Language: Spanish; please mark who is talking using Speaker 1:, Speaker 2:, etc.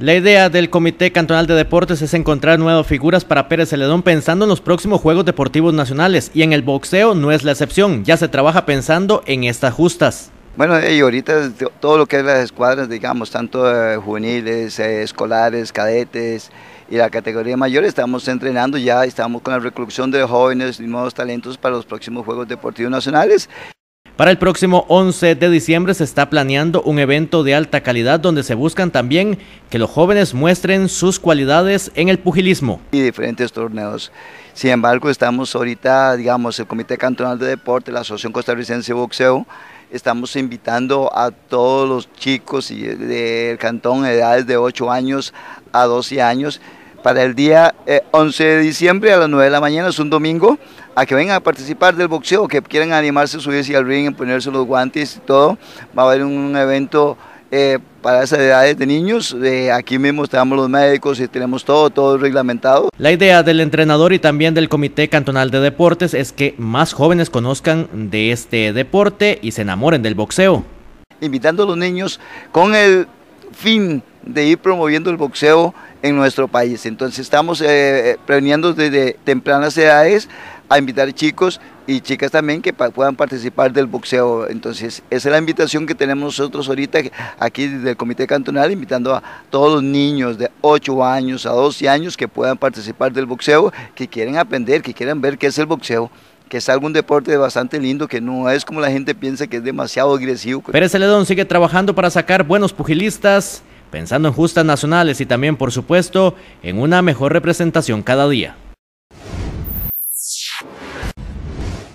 Speaker 1: La idea del Comité Cantonal de Deportes es encontrar nuevas figuras para Pérez Celedón pensando en los próximos Juegos Deportivos Nacionales y en el boxeo no es la excepción, ya se trabaja pensando en estas justas.
Speaker 2: Bueno, y ahorita todo lo que es las escuadras, digamos, tanto eh, juveniles, eh, escolares, cadetes y la categoría mayor, estamos entrenando ya, estamos con la reclusión de jóvenes y nuevos talentos para los próximos Juegos Deportivos Nacionales.
Speaker 1: Para el próximo 11 de diciembre se está planeando un evento de alta calidad donde se buscan también
Speaker 2: que los jóvenes muestren sus cualidades en el pugilismo. Y diferentes torneos. Sin embargo, estamos ahorita, digamos, el Comité Cantonal de Deporte, la Asociación Costarricense de Boxeo, estamos invitando a todos los chicos del cantón, edades de 8 años a 12 años, para el día 11 eh, de diciembre a las 9 de la mañana, es un domingo, a que vengan a participar del boxeo, que quieran animarse a subirse al ring, ponerse los guantes y todo. Va a haber un evento eh, para esas edades de niños. aquí mismo tenemos los médicos y tenemos todo, todo reglamentado.
Speaker 1: La idea del entrenador y también del Comité Cantonal de Deportes es que más jóvenes conozcan de este deporte y se
Speaker 2: enamoren del boxeo. Invitando a los niños con el fin de ir promoviendo el boxeo en nuestro país. Entonces estamos eh, eh, preveniendo desde tempranas edades a invitar chicos y chicas también que puedan participar del boxeo. Entonces esa es la invitación que tenemos nosotros ahorita aquí desde Comité Cantonal, invitando a todos los niños de 8 años a 12 años que puedan participar del boxeo, que quieren aprender, que quieren ver qué es el boxeo que es algún deporte bastante lindo, que no es como la gente piensa que es demasiado agresivo. Pérez
Speaker 1: Celedón sigue trabajando para sacar buenos pugilistas, pensando en justas nacionales y también, por supuesto, en una mejor representación cada día.